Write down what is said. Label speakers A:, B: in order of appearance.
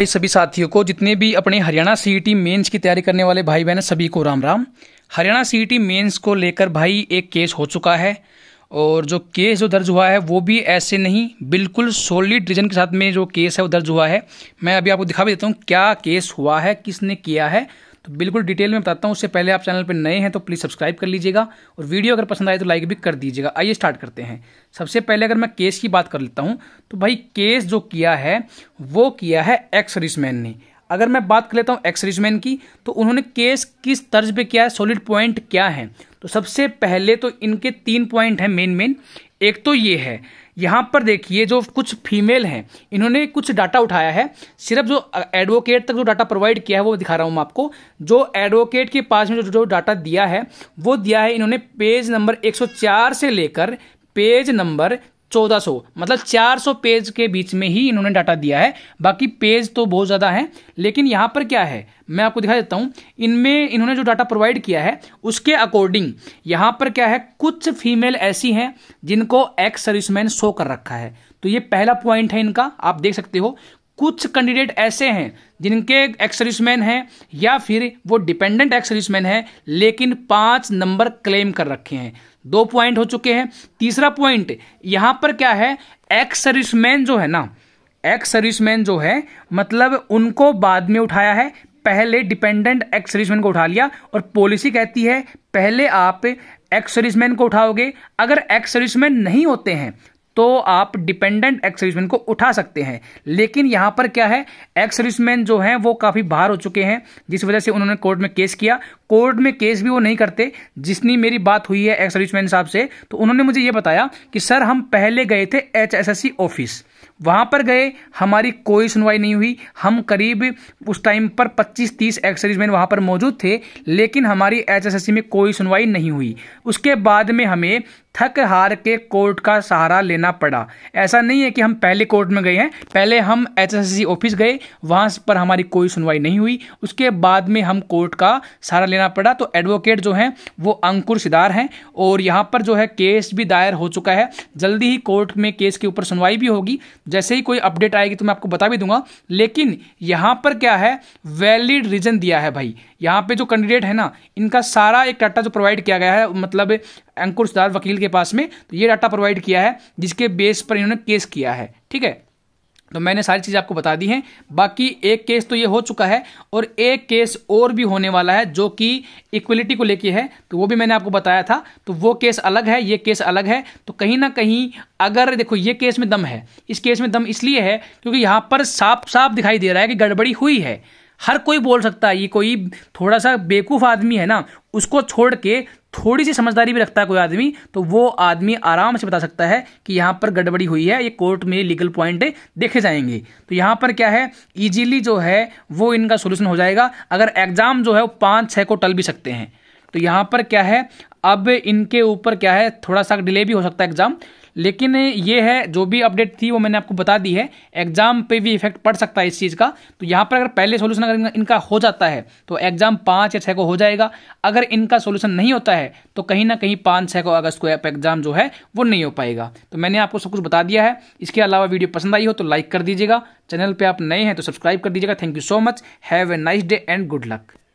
A: भाई सभी साथियों को जितने भी अपने हरियाणा सीईटी मेंस e की तैयारी करने वाले भाई बहन सभी को Ram Ram Haryana CET mains e को लेकर भाई एक केस हो चुका है और जो केस जो दर्ज हुआ है वो भी ऐसे नहीं बिल्कुल सोलिड रीजन के साथ में जो केस है वो दर्ज हुआ है मैं अभी आपको दिखा भी देता हूँ क्या केस हुआ है किसने किया है तो बिल्कुल डिटेल में बताता हूँ उससे पहले आप चैनल पर नए हैं तो प्लीज़ सब्सक्राइब कर लीजिएगा और वीडियो अगर पसंद आए तो लाइक भी कर दीजिएगा आइए स्टार्ट करते हैं सबसे पहले अगर मैं केस की बात कर लेता हूँ तो भाई केस जो किया है वो किया है एक्स रिसमैन ने अगर मैं बात कर लेता हूँ एक्स रिसमैन की तो उन्होंने केस किस तर्ज पे किया है सॉलिड पॉइंट क्या है तो सबसे पहले तो इनके तीन पॉइंट हैं मेन मेन एक तो ये है यहाँ पर देखिए जो कुछ फीमेल हैं इन्होंने कुछ डाटा उठाया है सिर्फ जो एडवोकेट तक जो डाटा प्रोवाइड किया है वो दिखा रहा हूँ मैं आपको जो एडवोकेट के पास में जो जो डाटा दिया है वो दिया है इन्होंने पेज नंबर 104 से लेकर पेज नंबर चौदह मतलब चार सौ पेज के बीच में ही इन्होंने डाटा दिया है बाकी पेज तो बहुत ज़्यादा है लेकिन यहाँ पर क्या है मैं आपको दिखा देता हूँ इनमें इन्होंने जो डाटा प्रोवाइड किया है उसके अकॉर्डिंग यहाँ पर क्या है कुछ फीमेल ऐसी हैं जिनको एक्स सर्विसमैन शो कर रखा है तो ये पहला पॉइंट है इनका आप देख सकते हो कुछ कैंडिडेट ऐसे हैं जिनके एक्स सर्विसमैन हैं या फिर वो डिपेंडेंट एक्स सर्विसमैन हैं लेकिन पांच नंबर क्लेम कर रखे हैं दो पॉइंट हो चुके हैं तीसरा पॉइंट यहां पर क्या है एक्स सर्विसमैन जो है ना एक्स सर्विसमैन जो है मतलब उनको बाद में उठाया है पहले डिपेंडेंट एक्स सर्विसमैन को उठा लिया और पॉलिसी कहती है पहले आप एक्स सर्विसमैन को उठाओगे अगर एक्स सर्विसमैन नहीं होते हैं तो आप डिपेंडेंट एक्स सर्विसमैन को उठा सकते हैं लेकिन यहां पर क्या है एक्स सर्विसमैन जो है वो काफ़ी बाहर हो चुके हैं जिस वजह से उन्होंने कोर्ट में केस किया कोर्ट में केस भी वो नहीं करते जिसनी मेरी बात हुई है एक्स सर्विसमैन साहब से तो उन्होंने मुझे ये बताया कि सर हम पहले गए थे एच ऑफिस वहाँ पर गए हमारी कोई सुनवाई नहीं हुई हम करीब उस टाइम पर 25-30 एक्स सर्विसमैन वहाँ पर मौजूद थे लेकिन हमारी एचएसएससी में कोई सुनवाई नहीं हुई उसके बाद में हमें थक हार के कोर्ट का सहारा लेना पड़ा ऐसा नहीं है कि हम पहले कोर्ट में गए हैं पहले हम एच ऑफिस गए वहाँ पर हमारी कोई सुनवाई नहीं हुई उसके बाद में हम कोर्ट का सहारा लेना पड़ा तो एडवोकेट जो हैं वो अंकुर सिदार हैं और यहाँ पर जो है केस भी दायर हो चुका है जल्दी ही कोर्ट में केस के ऊपर सुनवाई भी होगी जैसे ही कोई अपडेट आएगी तो मैं आपको बता भी दूंगा लेकिन यहाँ पर क्या है वैलिड रीजन दिया है भाई यहाँ पे जो कैंडिडेट है ना इनका सारा एक डाटा जो प्रोवाइड किया गया है मतलब अंकुर सुधार वकील के पास में तो ये डाटा प्रोवाइड किया है जिसके बेस पर इन्होंने केस किया है ठीक है तो मैंने सारी चीज़ आपको बता दी है बाकी एक केस तो ये हो चुका है और एक केस और भी होने वाला है जो कि इक्वलिटी को लेके है तो वो भी मैंने आपको बताया था तो वो केस अलग है ये केस अलग है तो कहीं ना कहीं अगर देखो ये केस में दम है इस केस में दम इसलिए है क्योंकि यहाँ पर साफ साफ दिखाई दे रहा है कि गड़बड़ी हुई है हर कोई बोल सकता है ये कोई थोड़ा सा बेवकूफ़ आदमी है ना उसको छोड़ के थोड़ी सी समझदारी भी रखता है कोई आदमी तो वो आदमी आराम से बता सकता है कि यहाँ पर गड़बड़ी हुई है ये कोर्ट में लीगल पॉइंट देखे जाएंगे तो यहाँ पर क्या है इजीली जो है वो इनका सोल्यूशन हो जाएगा अगर एग्ज़ाम जो है वो पाँच छः को टल भी सकते हैं तो यहाँ पर क्या है अब इनके ऊपर क्या है थोड़ा सा डिले भी हो सकता है एग्ज़ाम लेकिन ये है जो भी अपडेट थी वो मैंने आपको बता दी है एग्जाम पे भी इफेक्ट पड़ सकता है इस चीज़ का तो यहाँ पर अगर पहले सोल्यूशन अगर इनका हो जाता है तो एग्जाम पाँच या छः को हो जाएगा अगर इनका सोल्यूशन नहीं होता है तो कहीं ना कहीं पाँच छः को अगस्त को एग्जाम जो है वो नहीं हो पाएगा तो मैंने आपको सब कुछ बता दिया है इसके अलावा वीडियो पसंद आई हो तो लाइक कर दीजिएगा चैनल पर आप नए हैं तो सब्सक्राइब कर दीजिएगा thank you so much have a nice day and good luck